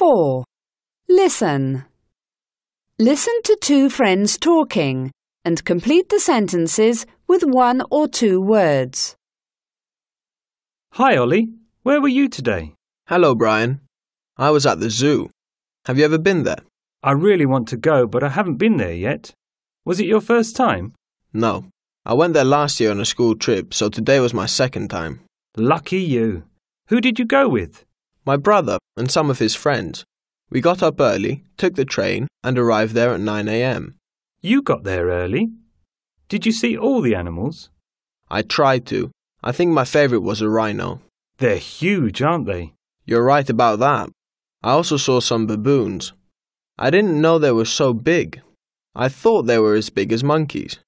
4. Listen. Listen to two friends talking and complete the sentences with one or two words. Hi, Ollie. Where were you today? Hello, Brian. I was at the zoo. Have you ever been there? I really want to go, but I haven't been there yet. Was it your first time? No. I went there last year on a school trip, so today was my second time. Lucky you. Who did you go with? my brother and some of his friends. We got up early, took the train, and arrived there at 9 a.m. You got there early? Did you see all the animals? I tried to. I think my favorite was a rhino. They're huge, aren't they? You're right about that. I also saw some baboons. I didn't know they were so big. I thought they were as big as monkeys.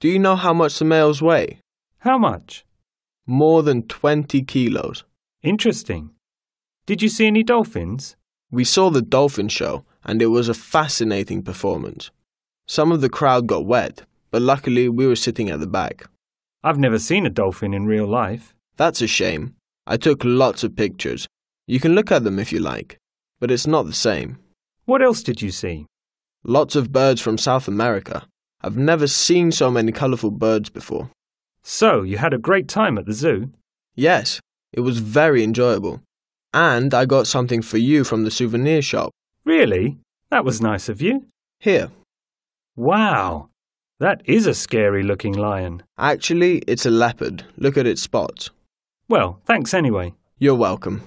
Do you know how much the males weigh? How much? More than 20 kilos. Interesting. Did you see any dolphins? We saw the dolphin show, and it was a fascinating performance. Some of the crowd got wet, but luckily we were sitting at the back. I've never seen a dolphin in real life. That's a shame. I took lots of pictures. You can look at them if you like, but it's not the same. What else did you see? Lots of birds from South America. I've never seen so many colourful birds before. So, you had a great time at the zoo? Yes, it was very enjoyable. And I got something for you from the souvenir shop. Really? That was nice of you. Here. Wow. That is a scary looking lion. Actually, it's a leopard. Look at its spots. Well, thanks anyway. You're welcome.